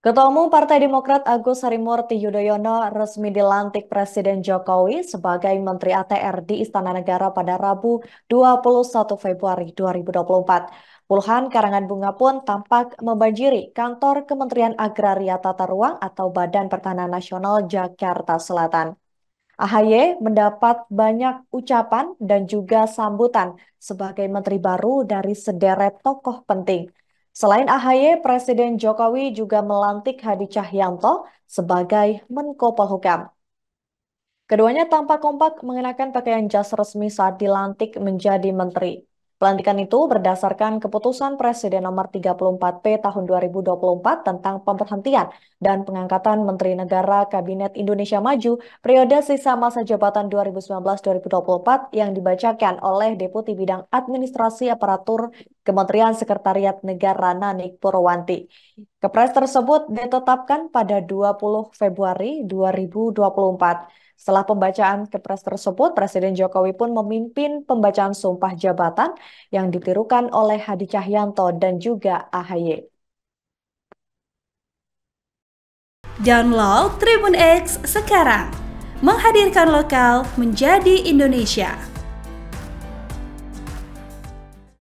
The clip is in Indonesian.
Ketua Umum Partai Demokrat Agus Harimurti Yudhoyono resmi dilantik Presiden Jokowi sebagai Menteri ATR di Istana Negara pada Rabu 21 Februari 2024. Puluhan karangan bunga pun tampak membanjiri kantor Kementerian Agraria Tata Ruang atau Badan Pertanahan Nasional Jakarta Selatan. AHY mendapat banyak ucapan dan juga sambutan sebagai menteri baru dari sederet tokoh penting – Selain AHY, Presiden Jokowi juga melantik Hadi Cahyanto sebagai Menko Polhukam. Keduanya tampak kompak mengenakan pakaian jas resmi saat dilantik menjadi menteri. Pelantikan itu berdasarkan keputusan Presiden nomor 34P tahun 2024 tentang pemberhentian dan pengangkatan Menteri Negara Kabinet Indonesia Maju periode sisa masa jabatan 2019-2024 yang dibacakan oleh Deputi Bidang Administrasi Aparatur Kementerian Sekretariat Negara Nanik Purwanti. Kepres tersebut ditetapkan pada 20 Februari 2024. Setelah pembacaan kepres tersebut, Presiden Jokowi pun memimpin pembacaan sumpah jabatan yang ditirukan oleh Hadi Cahyanto dan juga AHY. Download Tribun X sekarang. Menghadirkan lokal menjadi Indonesia.